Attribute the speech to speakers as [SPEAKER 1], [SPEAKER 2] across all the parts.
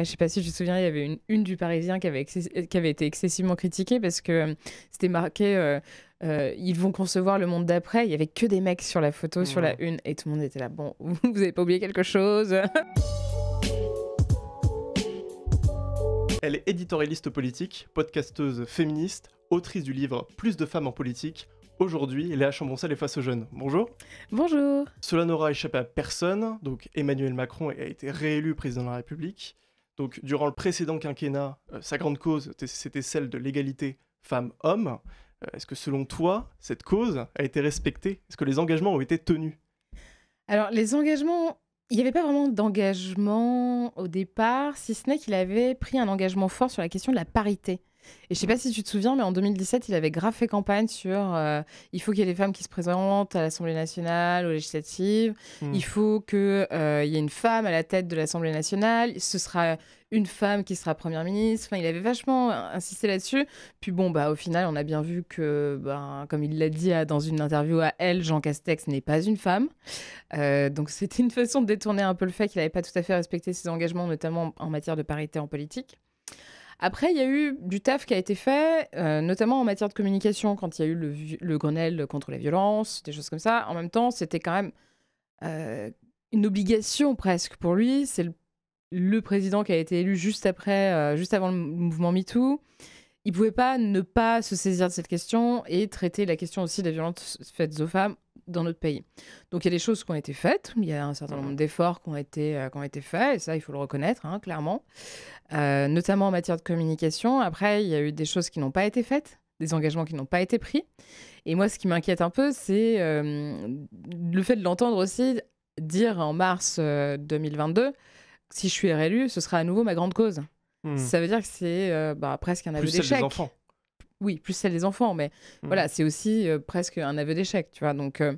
[SPEAKER 1] Je ne sais pas si je me souviens, il y avait une, une du Parisien qui avait, euh, été excessivement critiquée parce que euh, c'était marqué euh, ils vont concevoir le monde d'après. Il n'y avait que des mecs sur la photo, sur la une, et tout le monde était là. Bon, vous avez pas oublié quelque chose
[SPEAKER 2] Elle est éditorialiste politique, podcasteuse féministe, autrice du livre Plus de femmes en politique, Aujourd'hui, Léa Chamboncel est face aux jeunes. Bonjour. Bonjour. Cela n'aura échappé à personne. Donc, Emmanuel Macron a été réélu président de la République. Donc, durant le précédent quinquennat, euh, sa grande cause, c'était celle de l'égalité femmes-hommes. Euh, est-ce que selon toi, cette cause a été respectée Est-ce que les engagements ont été tenus
[SPEAKER 1] Alors, les engagements, il n'y avait pas vraiment d'engagement au départ, si ce n'est qu'il avait pris un engagement fort sur la question de la parité. Et je sais pas si tu te souviens, mais en 2017, il avait grave fait campagne sur euh, il faut qu'il y ait des femmes qui se présentent à l'Assemblée nationale, aux législatives, hmm. il faut qu'il euh, y ait une femme à la tête de l'Assemblée nationale, ce sera une femme qui sera première ministre. il avait vachement insisté là-dessus. Puis bon, bah, au final, on a bien vu que, ben, comme il l'a dit euh, dans une interview à elle, Jean Castex n'est pas une femme. donc c'était une façon de détourner un peu le fait qu'il n'avait pas tout à fait respecté ses engagements, notamment en matière de parité en politique. Après, il y a eu du taf qui a été fait, euh, notamment en matière de communication, quand il y a eu le, Grenelle contre la violence, des choses comme ça. En même temps, c'était quand même euh, une obligation presque pour lui. C'est le, président qui a été élu juste après, euh, juste avant le mouvement MeToo. Il pouvait pas ne pas se saisir de cette question et traiter la question aussi des violences faites aux femmes dans notre pays. Donc il y a des choses qui ont été faites, il y a un certain mmh. nombre d'efforts qui ont été, euh, qui ont été faits, et ça, il faut le reconnaître, hein, clairement, euh, notamment en matière de communication. Après, il y a eu des choses qui n'ont pas été faites, des engagements qui n'ont pas été pris. Et moi, ce qui m'inquiète un peu, c'est euh, le fait de l'entendre aussi dire en mars 2022, si je suis réélu, ce sera à nouveau ma grande cause. Mmh. Ça veut dire que c'est bah, presque un aveu d'échec oui, plus celle des enfants, mais mmh. voilà, c'est aussi euh, presque un aveu d'échec, tu vois. Donc euh,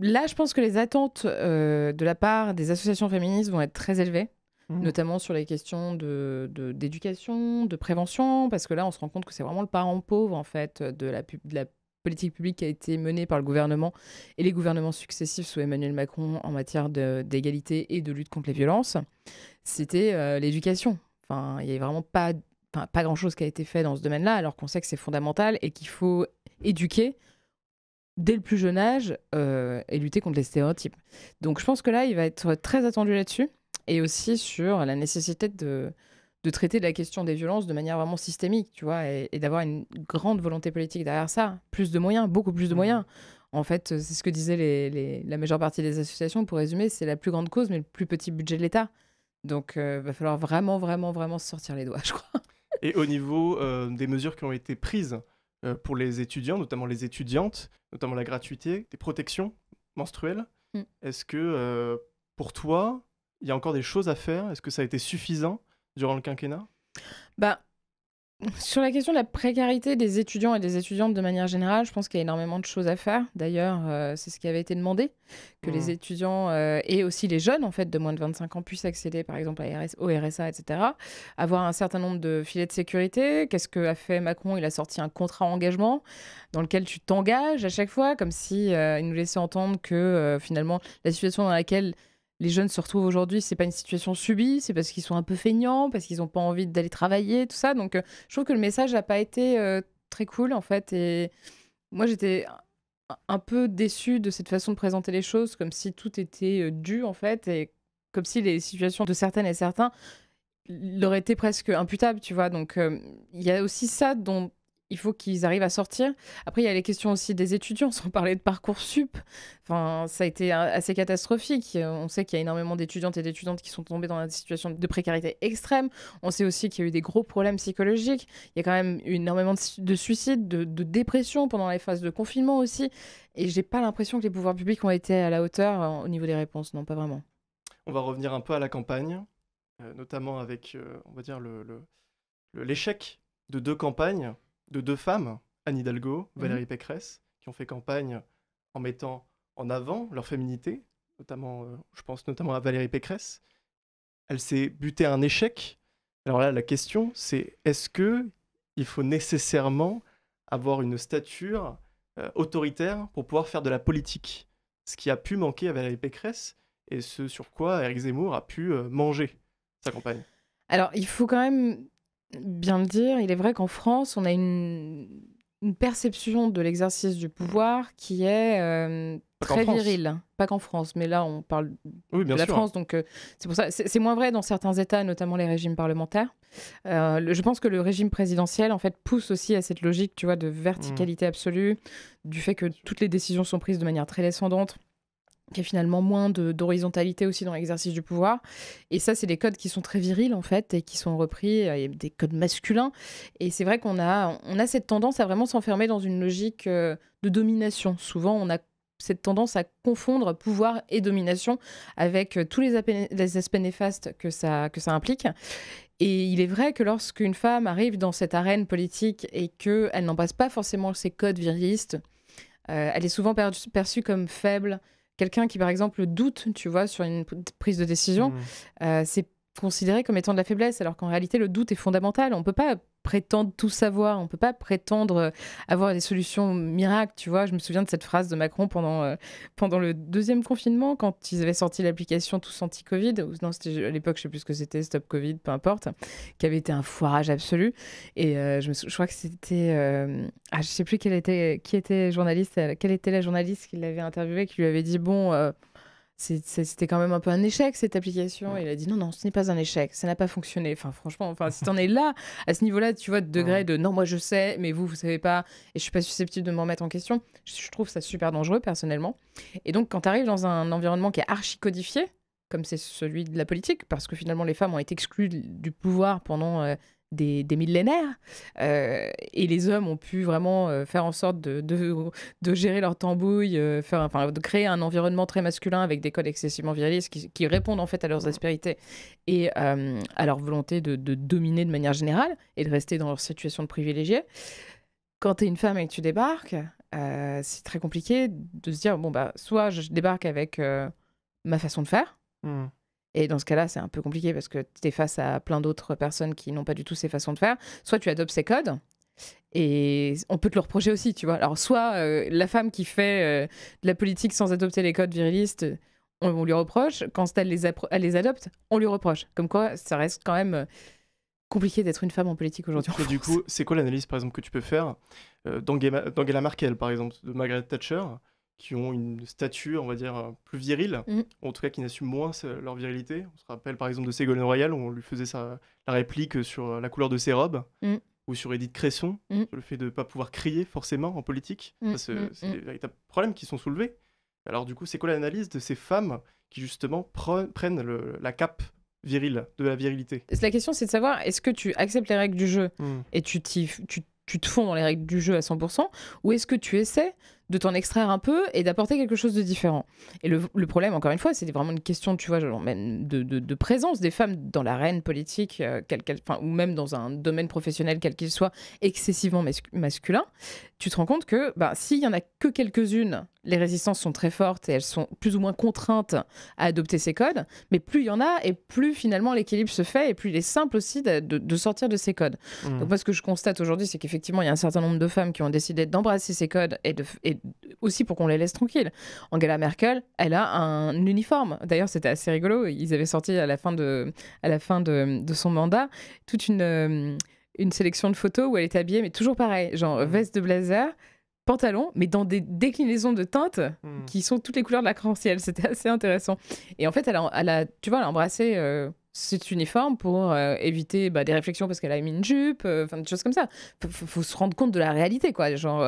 [SPEAKER 1] là, je pense que les attentes euh, de la part des associations féministes vont être très élevées, mmh. notamment sur les questions d'éducation, de, de, prévention, parce que là, on se rend compte que c'est vraiment le parent pauvre, en fait, de la, de la politique publique qui a été menée par le gouvernement et les gouvernements successifs sous Emmanuel Macron en matière d'égalité et de lutte contre les violences, c'était l'éducation. Enfin, il n'y avait vraiment pas pas grand-chose qui a été fait dans ce domaine-là, alors qu'on sait que c'est fondamental et qu'il faut éduquer dès le plus jeune âge euh, et lutter contre les stéréotypes. Donc je pense que là, il va être très attendu là-dessus et aussi sur la nécessité de, de traiter la question des violences de manière vraiment systémique, tu vois, et, d'avoir une grande volonté politique derrière ça, plus de moyens, beaucoup plus de mmh. moyens. En fait, c'est ce que disaient la majeure partie des associations. Pour résumer, c'est la plus grande cause, mais le plus petit budget de l'État. Donc, il euh, va falloir vraiment, vraiment, vraiment se sortir les doigts, je crois
[SPEAKER 2] et au niveau euh, des mesures qui ont été prises euh, pour les étudiants, notamment les étudiantes, notamment la gratuité, des protections menstruelles. Mm. Est-ce que euh, pour toi, il y a encore des choses à faire Est-ce que ça a été suffisant durant le quinquennat
[SPEAKER 1] bah, sur la question de la précarité des étudiants et des étudiantes de manière générale, je pense qu'il y a énormément de choses à faire. D'ailleurs, euh, c'est ce qui avait été demandé, que les mm. étudiants euh, et aussi les jeunes en fait de moins de 25 ans puissent accéder par exemple à RS, au RSA, etc. Avoir un certain nombre de filets de sécurité. Qu'est-ce que a fait Macron Il a sorti un contrat d'engagement dans lequel tu t'engages à chaque fois, comme si euh, il nous laissait entendre que finalement la situation dans laquelle les jeunes se retrouvent aujourd'hui, c'est pas une situation subie, c'est parce qu'ils sont un peu feignants, parce qu'ils n'ont pas envie d'aller travailler, tout ça. Donc, euh, je trouve que le message n'a pas été euh, très cool, en fait. Et moi, j'étais un peu déçue de cette façon de présenter les choses, comme si tout était euh, dû, en fait, et comme si les situations de certaines et certains leur été presque imputables, tu vois. Donc, il y a aussi ça dont il faut qu'ils arrivent à sortir. Après, il y a les questions aussi des étudiants, sans parler de sup. Enfin, ça a été hein, assez catastrophique. Euh, on sait qu'il y a énormément d'étudiantes et d'étudiantes qui sont tombées dans des situations de précarité extrême. On sait aussi qu'il y a eu des gros problèmes psychologiques. Il y a quand même eu énormément de suicides, de, dépressions dépression pendant les phases de confinement aussi. Et j'ai pas l'impression que les pouvoirs publics ont été à la hauteur euh, au niveau des réponses. Non, pas vraiment.
[SPEAKER 2] On va revenir un peu à la campagne, euh, notamment avec, on va dire, l'échec le, de deux campagnes de deux femmes, Anne Hidalgo, mhm. Valérie Pécresse, qui ont fait campagne en mettant en avant leur féminité, notamment, euh, je pense notamment à Valérie Pécresse. Elle s'est butée à un échec. Alors là, la question, c'est est-ce que il faut nécessairement avoir une stature euh, autoritaire pour pouvoir faire de la politique Ce qui a pu manquer à Valérie Pécresse et ce sur quoi Eric Zemmour a pu euh, manger sa campagne.
[SPEAKER 1] Alors, il faut quand même bien le dire, il est vrai qu'en France, on a une, une perception de l'exercice du pouvoir qui est euh, très virile. Pas qu'en France, mais là, on parle de la France, donc euh, c'est pour ça. C'est moins vrai dans certains États, notamment les régimes parlementaires. Euh, je pense que le régime présidentiel, en fait, pousse aussi à cette logique, tu vois, de verticalité mm. absolue, du fait que toutes les décisions sont prises de manière très descendante qui y a finalement moins d'horizontalité aussi dans l'exercice du pouvoir. Et ça, c'est des codes qui sont très virils, en fait, et qui sont repris, euh, des codes masculins. Et c'est vrai qu'on a, on a cette tendance à vraiment s'enfermer dans une logique euh, de domination. Souvent, on a cette tendance à confondre pouvoir et domination avec euh, tous les, aspects néfastes que ça, que ça implique. Et il est vrai que lorsqu'une femme arrive dans cette arène politique et qu'elle n'en passe pas forcément ses codes virilistes, elle est souvent perçue comme faible, Quelqu'un qui, par exemple, doute, tu vois, sur une prise de décision, mmh. euh, c'est considéré comme étant de la faiblesse, alors qu'en réalité, le doute est fondamental. On ne peut pas prétendre tout savoir, on peut pas prétendre euh, avoir des solutions miracles, tu vois. Je me souviens de cette phrase de Macron pendant, euh, pendant le deuxième confinement, quand ils avaient sorti l'application Tous Anti-Covid, ou non, c'était à l'époque, je sais plus ce que c'était, Stop Covid, peu importe, qui avait été un foirage absolu. Et euh, je, me je crois que c'était... Ah, je sais plus quelle était, qui était journaliste, quelle était la journaliste qui l'avait interviewé, qui lui avait dit, bon c'était quand même un peu un échec cette application. il a dit non, non, ce n'est pas un échec, ça n'a pas fonctionné. Enfin, franchement, enfin, si t'en es là, à ce niveau-là, tu vois, de degré de non, moi je sais, mais vous, vous savez pas, et je suis pas susceptible de m'en mettre en question, je, trouve ça super dangereux personnellement. Et donc, quand tu arrives dans un environnement qui est archi codifié, comme c'est celui de la politique, parce que finalement les femmes ont été exclues du pouvoir pendant euh, des, millénaires. Euh, et les hommes ont pu vraiment euh, faire en sorte de, gérer leur tambouille, euh, de créer un environnement très masculin avec des codes excessivement virilistes qui, répondent en fait à leurs mmh. aspérités et à leur volonté de, dominer de manière générale et de rester dans leur situation de privilégié. Quand tu es une femme et que tu débarques, c'est très compliqué de se dire bon, bah, soit je débarque avec ma façon de faire. Mmh. Et dans ce cas-là, c'est un peu compliqué parce que tu es face à plein d'autres personnes qui n'ont pas du tout ces façons de faire. Soit tu adoptes ces codes, et on peut te le reprocher aussi, tu vois. Alors, soit euh, la femme qui fait euh, de la politique sans adopter les codes virilistes, on, lui reproche. Quand elle les, adopte, on lui reproche. Comme quoi, ça reste quand même euh, compliqué d'être une femme en politique aujourd'hui.
[SPEAKER 2] Du coup, c'est quoi l'analyse, par exemple, que tu peux faire dans d'Angela Merkel, par exemple, de Margaret Thatcher qui ont une stature, on va dire, euh, plus virile, mm. en tout cas qui n'assument moins leur virilité. On se rappelle par exemple de Ségolène Royal, où on lui faisait la réplique sur euh, la couleur de ses robes, mm. ou sur Edith Cresson, mm. sur le fait de ne pas pouvoir crier forcément en politique. c'est des véritables problèmes qui sont soulevés. Alors du coup, c'est quoi l'analyse de ces femmes qui justement prennent la cape virile, de la virilité
[SPEAKER 1] La question c'est de savoir, est-ce que tu acceptes les règles du jeu hmm. et tu, tu te fonds dans les règles du jeu à 100%, ou est-ce que tu essaies de t'en extraire un peu et d'apporter quelque chose de différent. Et le, problème, encore une fois, c'est vraiment une question, tu vois, de, présence des femmes dans l'arène politique, euh, quel, ou même dans un domaine professionnel, quel qu'il soit, excessivement masculin. Tu te rends compte que bah, s'il y en a que quelques-unes, les résistances sont très fortes et elles sont plus ou moins contraintes à adopter ces codes. Mais plus il y en a, et plus finalement l'équilibre se fait, et plus il est simple aussi de, sortir de ces codes. Mmh. Donc moi, ce que je constate aujourd'hui, c'est qu'effectivement, il y a un certain nombre de femmes qui ont décidé d'embrasser ces codes et de, et aussi pour qu'on les laisse tranquilles. Angela Merkel, elle a un uniforme. D'ailleurs, c'était assez rigolo. Ils avaient sorti à la fin de, à la fin de, de son mandat toute une, euh, une sélection de photos où elle est habillée, mais toujours pareil, genre mm. veste de blazer pantalon, mais dans des déclinaisons de teintes mm. qui sont toutes les couleurs de la en ciel C'était assez intéressant. Et en fait, elle a, tu vois, elle a embrassé euh, cet uniforme pour euh, éviter bah, des réflexions parce qu'elle a mis une jupe, enfin des choses comme ça. Il faut se rendre compte de la réalité, quoi. Genre,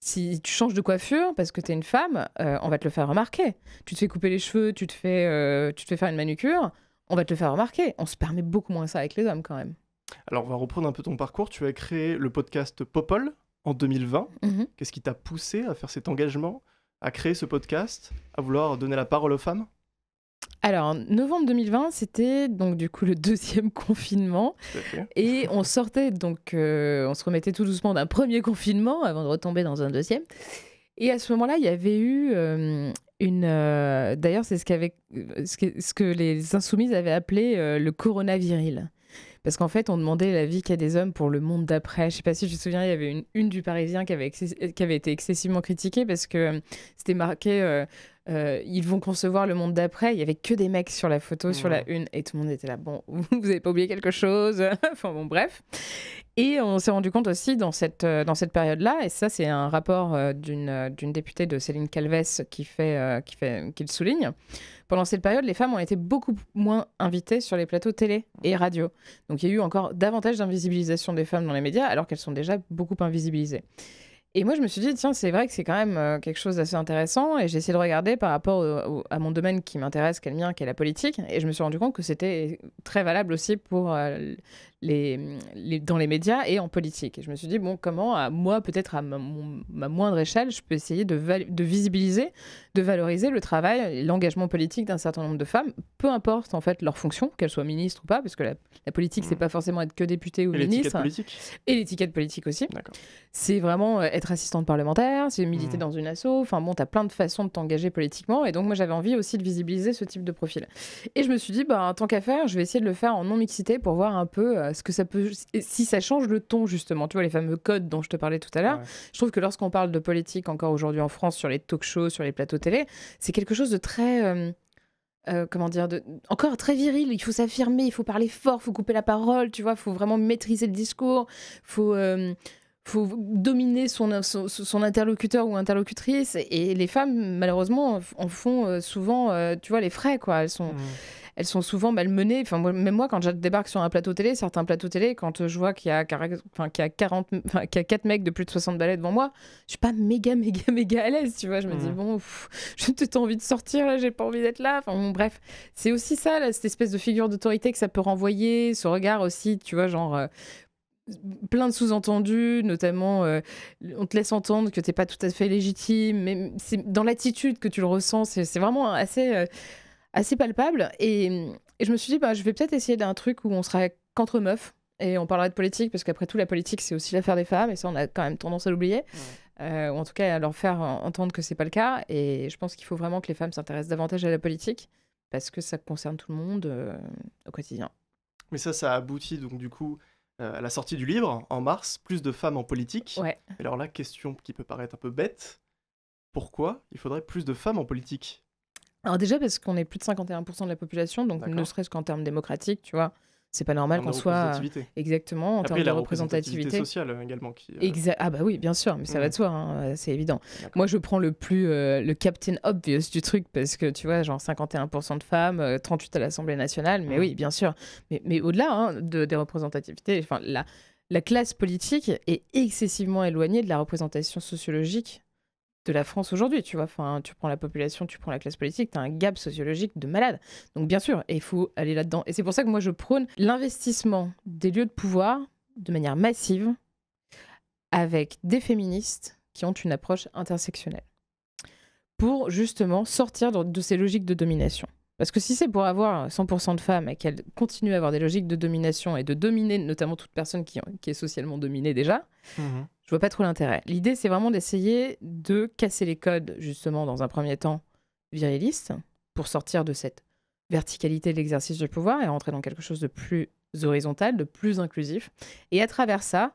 [SPEAKER 1] si tu changes de coiffure parce que tu es une femme, euh, on va te le faire remarquer. Tu te fais couper les cheveux, euh, tu te fais, faire une manucure, on va te le faire remarquer. On se permet beaucoup moins ça avec les hommes quand même.
[SPEAKER 2] Alors, on va reprendre un peu ton parcours. Tu as créé le podcast Popol en 2020. Mhm. Qu'est-ce qui t'a poussé à faire cet engagement, à créer ce podcast, à vouloir donner la parole aux femmes
[SPEAKER 1] alors, novembre 2020, c'était donc du coup le deuxième confinement. Et on sortait donc, euh, on se remettait tout doucement d'un premier confinement avant de retomber dans un deuxième. Et à ce moment-là, il y avait eu euh, une. Euh, d'ailleurs, c'est ce, ce que, les Insoumises avaient appelé le le coronaviril. Parce qu'en fait, on demandait la l'avis a des hommes pour le monde d'après. Je sais pas si je me souviens, il y avait une, du Parisien qui avait, qui avait été excessivement critiquée parce que c'était marqué euh, ils vont concevoir le monde d'après. Il y avait que des mecs sur la photo, sur la une, et tout le monde était là. Bon, vous avez pas oublié quelque chose Enfin bon, bref. Et on s'est rendu compte aussi dans cette, euh, dans cette période-là, et ça c'est un rapport euh, d'une députée de Céline Calves qui, fait, qui, fait, qui le souligne, pendant cette période, les femmes ont été beaucoup moins invitées sur les plateaux télé et radio. Donc il y a eu encore davantage d'invisibilisation des femmes dans les médias alors qu'elles sont déjà beaucoup invisibilisées. Et moi, je me suis dit, tiens, c'est vrai que c'est quand même euh, quelque chose d'assez intéressant. Et j'ai essayé de regarder par rapport à mon domaine qui m'intéresse, qui est le mien, qui est la politique. Et je me suis rendu compte que c'était très valable aussi pour euh, les, dans les médias et en politique. Et je me suis dit, bon, comment, à moi, peut-être à ma, moindre échelle, je peux essayer de, de visibiliser, de valoriser le travail, l'engagement politique d'un certain nombre de femmes, peu importe en fait leur fonction, qu'elles soient ministres ou pas, parce que la, politique, c'est mm. pas forcément être que député ou ministre. Et l'étiquette politique Et l'étiquette politique aussi. C'est vraiment être euh, assistante parlementaire, c'est j'ai mmh. dans une asso, enfin bon, t'as plein de façons de t'engager politiquement. Et donc, moi, j'avais envie aussi de visibiliser ce type de profil. Et je me suis dit, bah, tant qu'à faire, je vais essayer de le faire en non-mixité pour voir un peu euh, ce que ça peut. si ça change le ton, justement. Tu vois, les fameux codes dont je te parlais tout à l'heure. Je trouve que lorsqu'on parle de politique encore aujourd'hui en France, sur les talk shows, sur les plateaux télé, c'est quelque chose de très. Euh, euh, comment dire, de... encore très viril. Il faut s'affirmer, il faut parler fort, il faut couper la parole, tu vois, il faut vraiment maîtriser le discours, il faut, faut dominer son, son, interlocuteur ou interlocutrice. Et les femmes, malheureusement, en font euh, souvent, euh, tu vois, les frais, quoi. Elles sont. Mmh. Elles sont souvent malmenées. Enfin, moi, même moi, quand je débarque sur un plateau télé, certains plateaux télé, quand euh, je vois qu'il y a, enfin, y 4 mecs de plus de 60 balais devant moi, je suis pas méga, méga, méga à l'aise, tu vois. Je me dis, mmh. bon, j'ai peut-être envie de sortir, là, j'ai pas envie d'être là. Enfin, bref, c'est aussi ça, cette espèce de figure d'autorité que ça peut renvoyer, ce regard aussi, tu vois, genre, plein de sous-entendus, notamment euh, on te laisse entendre que t'es pas tout à fait légitime, mais c'est dans l'attitude que tu le ressens, c'est vraiment assez, euh, assez palpable. Et, et, je me suis dit, bah, je vais peut-être essayer d'un truc où on sera qu'entre meufs et on parlera de politique, parce qu'après tout, la politique c'est aussi l'affaire des femmes, et ça on a quand même tendance à l'oublier. Euh, ou en tout cas à leur faire entendre que c'est pas le cas. Et je pense qu'il faut vraiment que les femmes s'intéressent davantage à la politique parce que ça concerne tout le monde au quotidien.
[SPEAKER 2] Mais ça, ça aboutit donc du coup euh, à la sortie du livre, en mars, plus de femmes en politique. Ouais. Alors là, question qui peut paraître un peu bête, pourquoi il faudrait plus de femmes en politique
[SPEAKER 1] Alors déjà parce qu'on est plus de 51% de la population, donc ne serait-ce qu'en termes démocratiques, tu vois, c'est pas normal qu'on soit euh, exactement en termes de représentativité. représentativité sociale euh, également. Qui, euh, ah bah oui, bien sûr, mais ça va mm. de soi, hein, c'est évident. Moi, je prends le plus le captain obvious du truc parce que tu vois, genre 51% de femmes, 38 à l'Assemblée nationale, mais mm. oui, bien sûr. Mais, mais au-delà hein, de, des représentativités, enfin la la classe politique est excessivement éloignée de la représentation sociologique de la France aujourd'hui, tu vois. Enfin, tu prends la population, tu prends la classe politique, tu as un gap sociologique de malade. Donc bien sûr, il faut aller là-dedans. Et c'est pour ça que moi, je prône l'investissement des lieux de pouvoir de manière massive avec des féministes qui ont une approche intersectionnelle pour justement sortir de ces logiques de domination. Parce que si c'est pour avoir 100% de femmes et qu'elles continuent à avoir des logiques de domination et de dominer notamment toute personne qui, est socialement dominée déjà, mhm je vois pas trop l'intérêt. L'idée, c'est vraiment d'essayer de casser les codes, justement, dans un premier temps virilistes, pour sortir de cette verticalité de l'exercice du pouvoir et rentrer dans quelque chose de plus horizontal, de plus inclusif. Et à travers ça,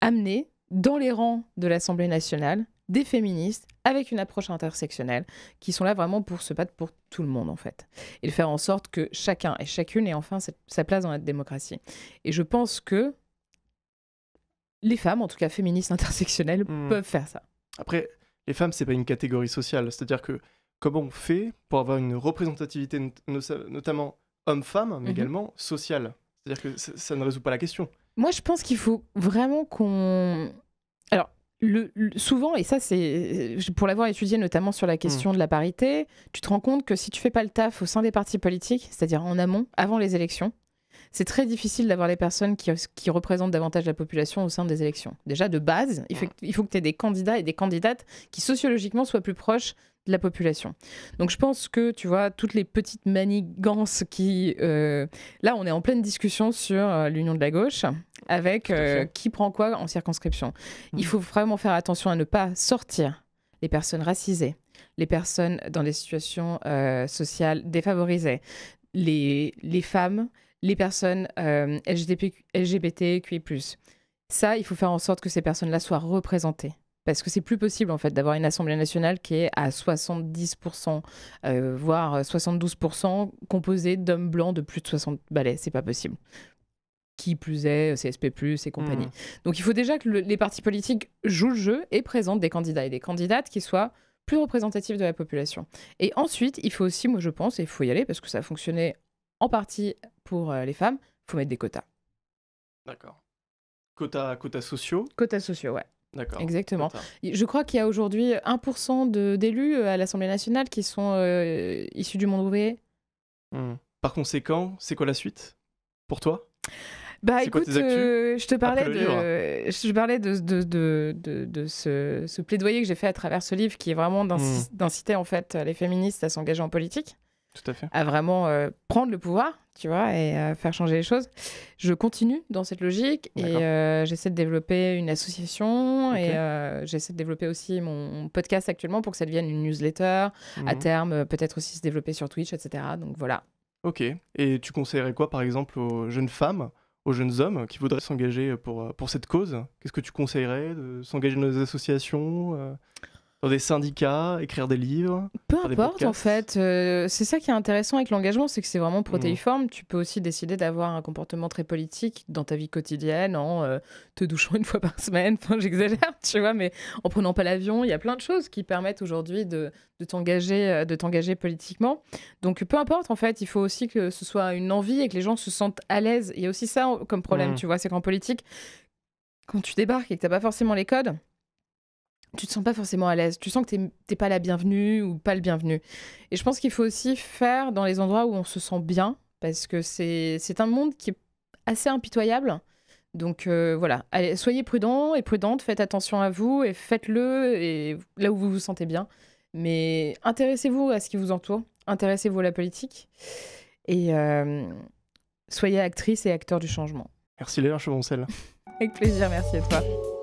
[SPEAKER 1] amener dans les rangs de l'Assemblée nationale des féministes avec une approche intersectionnelle qui sont là vraiment pour se battre pour tout le monde en fait et de faire en sorte que chacun et chacune ait enfin sa place dans la démocratie. Et je pense que les femmes, en tout cas féministes intersectionnelles, hmm. peuvent faire ça.
[SPEAKER 2] Après, les femmes, c'est pas une catégorie sociale. C'est-à-dire que comment on fait pour avoir une représentativité, notamment homme-femme, mais mhm. également sociale C'est-à-dire que ça ne résout pas la question.
[SPEAKER 1] Moi, je pense qu'il faut vraiment qu'on. Alors, souvent, et ça, c'est pour l'avoir étudié notamment sur la question hmm. de la parité, tu te rends compte que si tu fais pas le taf au sein des partis politiques, c'est-à-dire en amont, avant les élections, c'est très difficile d'avoir les personnes qui, représentent davantage la population au sein des élections. Déjà, de base, il faut, que tu aies des candidats et des candidates qui sociologiquement soient plus proches de la population. Donc je pense que, tu vois, toutes les petites manigances qui... Euh, là, on est en pleine discussion sur euh, l'union de la gauche, avec euh, qui prend quoi en circonscription. Il mhm. faut vraiment faire attention à ne pas sortir les personnes racisées, les personnes dans des situations sociales défavorisées, les, les femmes, les personnes euh, LGBTQI+. Ça, il faut faire en sorte que ces personnes-là soient représentées. Parce que c'est plus possible en fait d'avoir une Assemblée nationale qui est à 70%, euh, voire 72% composée d'hommes blancs de plus de 60 balais. C'est pas possible qui plus est, CSP, et compagnie. Hmm. Donc il faut déjà que les partis politiques jouent le jeu et présentent des candidats et des candidates qui soient plus représentatifs de la population. Et ensuite, il faut aussi, moi je pense, et il faut y aller parce que ça a fonctionné en partie pour euh, les femmes, faut mettre des
[SPEAKER 2] quotas. D'accord. Quotas, quotas sociaux Quotas sociaux, ouais. D'accord. Exactement.
[SPEAKER 1] Je crois qu'il y a aujourd'hui 1% d'élus euh, à l'Assemblée nationale qui sont euh,
[SPEAKER 2] issus du monde ouvrier. Mmh. Par conséquent, c'est quoi la suite pour toi
[SPEAKER 1] bah écoute, je te parlais de, je parlais de, de, ce, plaidoyer que j'ai fait à travers ce livre qui est vraiment mmh. d'inciter en fait les féministes à s'engager en politique à, fait. à vraiment euh, prendre le pouvoir, tu vois, et euh, faire changer les choses. Je continue dans cette logique et euh, j'essaie de développer une association et j'essaie de développer aussi mon podcast actuellement pour que ça devienne une newsletter. À mhm. terme, peut-être aussi se développer sur Twitch, etc. Donc voilà.
[SPEAKER 2] Ok. Et tu conseillerais quoi, par exemple, aux jeunes femmes aux jeunes hommes qui voudraient s'engager pour, pour cette cause Qu'est-ce que tu conseillerais de s'engager dans des associations des syndicats, écrire des livres. Peu importe en fait,
[SPEAKER 1] euh, c'est ça qui est intéressant avec l'engagement, c'est que c'est vraiment mm. protéiforme. Tu peux aussi décider d'avoir un comportement très politique dans ta vie quotidienne en euh, te douchant une fois par semaine, enfin j'exagère, tu vois, mais en prenant pas l'avion, il y a plein de choses qui permettent aujourd'hui de, t'engager euh, de t'engager politiquement. Donc peu importe en fait, il faut aussi que ce soit une envie et que les gens se sentent à l'aise. Il y a aussi ça comme problème, mm. tu vois, c'est qu'en politique, quand tu débarques et que t'as pas forcément les codes, tu te sens pas forcément à l'aise. Tu sens que t'es pas la bienvenue ou pas le bienvenu. Et je pense qu'il faut aussi faire dans les endroits où on se sent bien, parce que c'est un monde qui est assez impitoyable. Donc euh, voilà, soyez prudents et prudentes, faites attention à vous et faites-le là où vous vous sentez bien. Mais intéressez-vous à ce qui vous entoure, intéressez-vous à la politique et euh, soyez actrice et acteur du
[SPEAKER 2] changement. Merci Léa Chevoncel.
[SPEAKER 1] Avec plaisir, merci à toi.